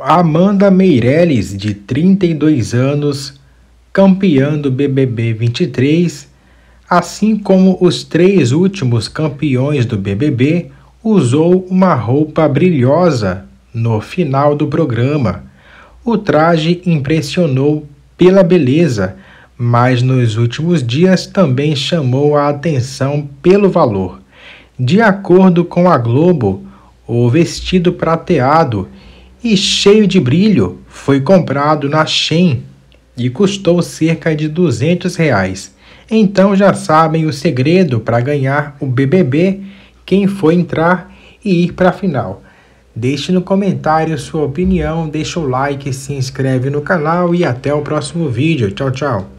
Amanda Meirelles, de 32 anos, campeã do BBB 23, assim como os três últimos campeões do BBB, usou uma roupa brilhosa no final do programa. O traje impressionou pela beleza, mas nos últimos dias também chamou a atenção pelo valor. De acordo com a Globo, o vestido prateado e cheio de brilho, foi comprado na Shein e custou cerca de 200 reais. Então já sabem o segredo para ganhar o BBB, quem foi entrar e ir para a final. Deixe no comentário sua opinião, deixa o like, se inscreve no canal e até o próximo vídeo. Tchau, tchau.